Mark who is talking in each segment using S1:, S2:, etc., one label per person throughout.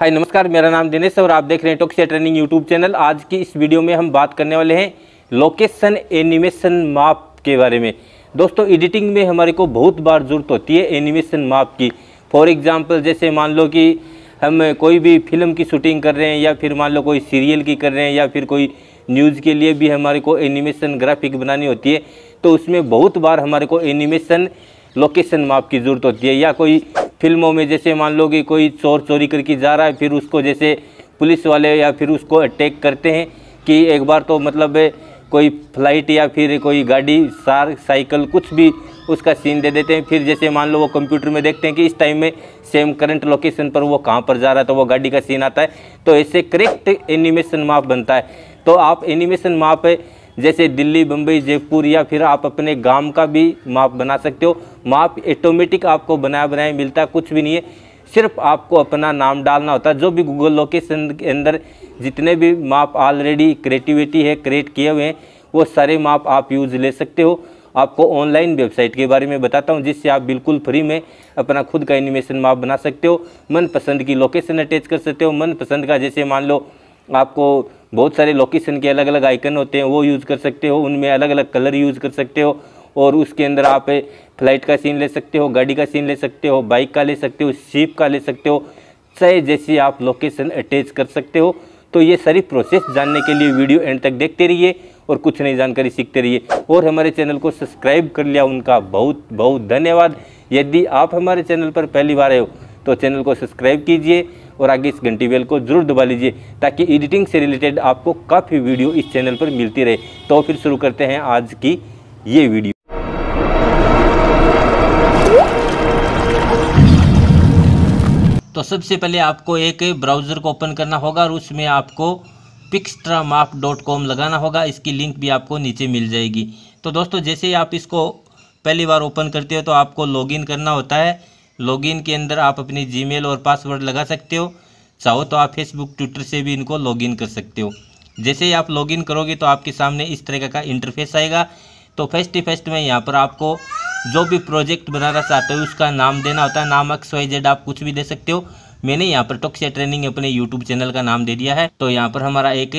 S1: हाय नमस्कार मेरा नाम दिनेश और आप देख रहे हैं टोक्सी ट्रेनिंग यूट्यूब चैनल आज की इस वीडियो में हम बात करने वाले हैं लोकेशन एनिमेशन माप के बारे में दोस्तों एडिटिंग में हमारे को बहुत बार ज़रूरत होती है एनिमेशन माप की फॉर एग्ज़ाम्पल जैसे मान लो कि हम कोई भी फिल्म की शूटिंग कर रहे हैं या फिर मान लो कोई सीरियल की कर रहे हैं या फिर कोई न्यूज़ के लिए भी हमारे को एनिमेशन ग्राफिक बनानी होती है तो उसमें बहुत बार हमारे को एनिमेशन लोकेशन माप की ज़रूरत होती है या कोई फिल्मों में जैसे मान लो कि कोई चोर चोरी करके जा रहा है फिर उसको जैसे पुलिस वाले या फिर उसको अटैक करते हैं कि एक बार तो मतलब कोई फ्लाइट या फिर कोई गाड़ी सार साइकिल कुछ भी उसका सीन दे देते हैं फिर जैसे मान लो वो कंप्यूटर में देखते हैं कि इस टाइम में सेम करंट लोकेशन पर वो कहाँ पर जा रहा है तो वो गाड़ी का सीन आता है तो इससे करेक्ट एनिमेशन माप बनता है तो आप एनिमेशन माप जैसे दिल्ली बम्बई जयपुर या फिर आप अपने गांव का भी माप बना सकते हो माप ऑटोमेटिक आपको बनाया बनाए मिलता है कुछ भी नहीं है सिर्फ आपको अपना नाम डालना होता है जो भी गूगल लोकेशन के अंदर जितने भी माप ऑलरेडी क्रिएटिविटी है क्रिएट किए हुए हैं वो सारे माप आप यूज़ ले सकते हो आपको ऑनलाइन वेबसाइट के बारे में बताता हूँ जिससे आप बिल्कुल फ्री में अपना खुद का एनिमेशन माप बना सकते हो मनपसंद की लोकेशन अटैच कर सकते हो मनपसंद का जैसे मान लो आपको बहुत सारे लोकेशन के अलग अलग आइकन होते हैं वो यूज़ कर सकते हो उनमें अलग अलग कलर यूज़ कर सकते हो और उसके अंदर आप फ्लाइट का सीन ले सकते हो गाड़ी का सीन ले सकते हो बाइक का ले सकते हो शिप का ले सकते हो चाहे जैसी आप लोकेशन अटैच कर सकते हो तो ये सारी प्रोसेस जानने के लिए वीडियो एंड तक देखते रहिए और कुछ नई जानकारी सीखते रहिए और हमारे चैनल को सब्सक्राइब कर लिया उनका बहुत बहुत धन्यवाद यदि आप हमारे चैनल पर पहली बार आए हो तो चैनल को सब्सक्राइब कीजिए और आगे इस घंटी बेल को जरूर दबा लीजिए ताकि एडिटिंग से रिलेटेड आपको काफ़ी वीडियो इस चैनल पर मिलती रहे तो फिर शुरू करते हैं आज की ये वीडियो तो सबसे पहले आपको एक ब्राउज़र को ओपन करना होगा और उसमें आपको कॉम लगाना होगा इसकी लिंक भी आपको नीचे मिल जाएगी तो दोस्तों जैसे ही आप इसको पहली बार ओपन करते हो तो आपको लॉगिन करना होता है लॉगिन के अंदर आप अपनी जीमेल और पासवर्ड लगा सकते हो चाहो तो आप फेसबुक ट्विटर से भी इनको लॉगिन कर सकते हो जैसे ही आप लॉगिन करोगे तो आपके सामने इस तरह का इंटरफेस आएगा तो फर्स्ट ही फर्स्ट में यहाँ पर आपको जो भी प्रोजेक्ट बनाना चाहते हो उसका नाम देना होता है नाम एक्स वाई जेड आप कुछ भी दे सकते हो मैंने यहाँ पर टोक्सिया ट्रेनिंग अपने यूट्यूब चैनल का नाम दे दिया है तो यहाँ पर हमारा एक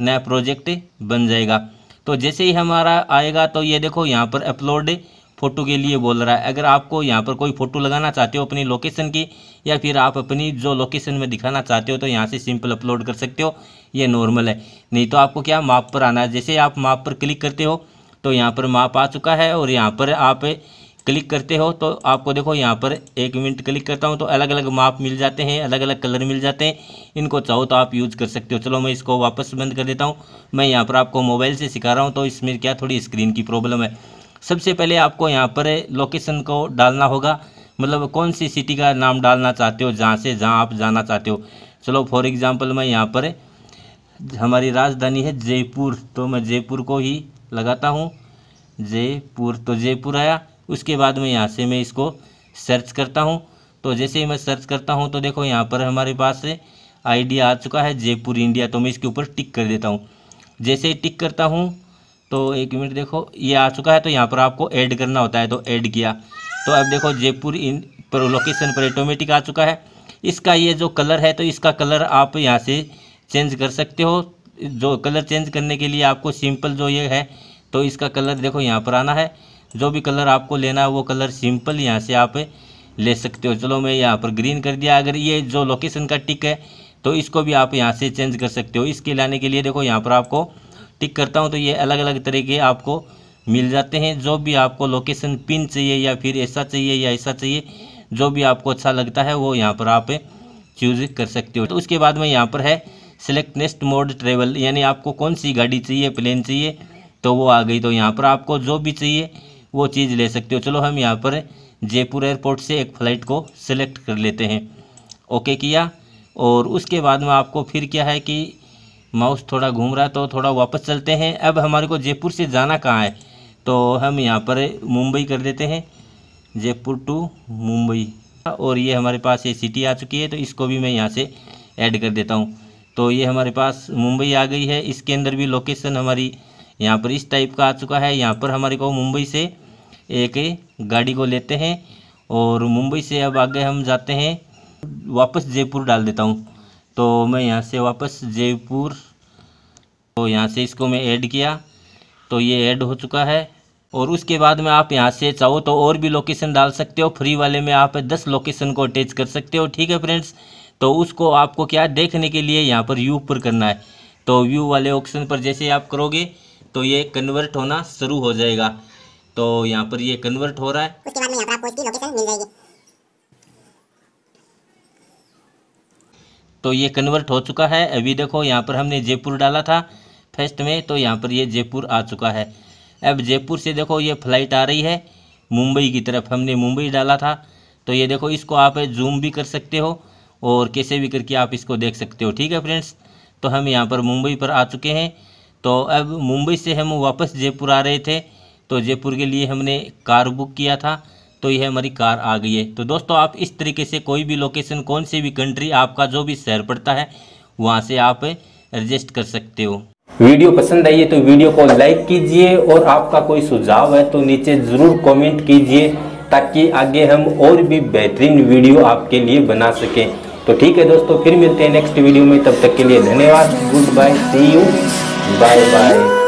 S1: नया प्रोजेक्ट बन जाएगा तो जैसे ही हमारा आएगा तो ये देखो यहाँ पर अपलोड फ़ोटो के लिए बोल रहा है अगर आपको यहाँ पर कोई फ़ोटो लगाना चाहते हो अपनी लोकेशन की या फिर आप अपनी जो लोकेशन में दिखाना चाहते हो तो यहाँ से सिंपल अपलोड कर सकते हो ये नॉर्मल है नहीं तो आपको क्या माप पर आना है जैसे आप माप पर क्लिक करते हो तो यहाँ पर माप आ चुका है और यहाँ पर आप क्लिक करते हो तो आपको देखो यहाँ पर एक मिनट क्लिक करता हूँ तो अलग अलग माप मिल जाते हैं अलग अलग कलर मिल जाते हैं इनको चाहो तो आप यूज़ कर सकते हो चलो मैं इसको वापस बंद कर देता हूँ मैं यहाँ पर आपको मोबाइल से सिखा रहा हूँ तो इसमें क्या थोड़ी स्क्रीन की प्रॉब्लम है सबसे पहले आपको यहाँ पर लोकेशन को डालना होगा मतलब कौन सी सिटी का नाम डालना चाहते हो जहाँ से जहाँ आप जाना चाहते हो चलो फॉर एग्ज़ाम्पल मैं यहाँ पर हमारी राजधानी है जयपुर तो मैं जयपुर को ही लगाता हूँ जयपुर तो जयपुर आया उसके बाद में यहाँ से मैं इसको सर्च करता हूँ तो जैसे ही मैं सर्च करता हूँ तो देखो यहाँ पर हमारे पास आइडिया आ चुका है जयपुर इंडिया तो मैं इसके ऊपर टिक कर देता हूँ जैसे ही टिक करता हूँ तो एक मिनट देखो ये आ चुका है तो यहाँ पर आपको ऐड करना होता है तो ऐड किया तो अब देखो जयपुर इन पर लोकेशन पर ऑटोमेटिक आ चुका है इसका ये जो कलर है तो इसका कलर आप यहाँ से चेंज कर सकते हो जो कलर चेंज करने के लिए आपको सिंपल जो ये है तो इसका कलर देखो यहाँ पर आना है जो भी कलर आपको लेना है वो कलर सिंपल यहाँ से आप ले सकते हो चलो मैं यहाँ पर ग्रीन कर दिया अगर ये जो लोकेशन का टिक है तो इसको भी आप यहाँ से चेंज कर सकते हो इसके लाने के लिए देखो यहाँ पर आपको टिक करता हूँ तो ये अलग अलग तरह के आपको मिल जाते हैं जो भी आपको लोकेशन पिन चाहिए या फिर ऐसा चाहिए या ऐसा चाहिए जो भी आपको अच्छा लगता है वो यहाँ पर आप चूज़ कर सकते हो तो उसके बाद में यहाँ पर है सिलेक्ट नेक्स्ट मोड ट्रेवल यानी आपको कौन सी गाड़ी चाहिए प्लेन चाहिए तो वो आ गई तो यहाँ पर आपको जो भी चाहिए वो चीज़ ले सकते हो चलो हम यहाँ पर जयपुर एयरपोर्ट से एक फ़्लाइट को सिलेक्ट कर लेते हैं ओके किया और उसके बाद में आपको फिर क्या है कि माउस थोड़ा घूम रहा तो थोड़ा वापस चलते हैं अब हमारे को जयपुर से जाना कहाँ है तो हम यहाँ पर मुंबई कर देते हैं जयपुर टू मुंबई और ये हमारे पास ये सिटी आ चुकी है तो इसको भी मैं यहाँ से ऐड कर देता हूँ तो ये हमारे पास मुंबई आ गई है इसके अंदर भी लोकेशन हमारी यहाँ पर इस टाइप का आ चुका है यहाँ पर हमारे को मुंबई से एक गाड़ी को लेते हैं और मुंबई से अब आगे हम जाते हैं वापस जयपुर डाल देता हूँ तो मैं यहाँ से वापस जयपुर तो यहाँ से इसको मैं ऐड किया तो ये ऐड हो चुका है और उसके बाद में आप यहाँ से चाहो तो और भी लोकेशन डाल सकते हो फ्री वाले में आप दस लोकेशन को अटैच कर सकते हो ठीक है फ्रेंड्स तो उसको आपको क्या देखने के लिए यहाँ पर व्यू पर करना है तो व्यू वाले ऑप्शन पर जैसे आप करोगे तो ये कन्वर्ट होना शुरू हो जाएगा तो यहाँ पर ये कन्वर्ट हो रहा है उसके बाद में यहाँ पर आपको इसकी लोकेशन मिल जाएगी तो ये कन्वर्ट हो चुका है अभी देखो यहाँ पर हमने जयपुर डाला था फर्स्ट में तो यहाँ पर ये जयपुर आ चुका है अब जयपुर से देखो ये फ्लाइट आ रही है मुंबई की तरफ हमने मुंबई डाला था तो ये देखो इसको आप जूम भी कर सकते हो और कैसे भी करके आप इसको देख सकते हो ठीक है फ्रेंड्स तो हम यहाँ पर मुंबई पर आ चुके हैं तो अब मुंबई से हम वापस जयपुर आ रहे थे तो जयपुर के लिए हमने कार बुक किया था तो यह हमारी कार आ गई है तो दोस्तों आप इस तरीके से कोई भी लोकेशन कौन सी भी कंट्री आपका जो भी शहर पड़ता है वहाँ से आप रजिस्ट कर सकते हो वीडियो पसंद आई है तो वीडियो को लाइक कीजिए और आपका कोई सुझाव है तो नीचे ज़रूर कमेंट कीजिए ताकि आगे हम और भी बेहतरीन वीडियो आपके लिए बना सकें तो ठीक है दोस्तों फिर मिलते हैं नेक्स्ट वीडियो में तब तक के लिए धन्यवाद good bye see you bye bye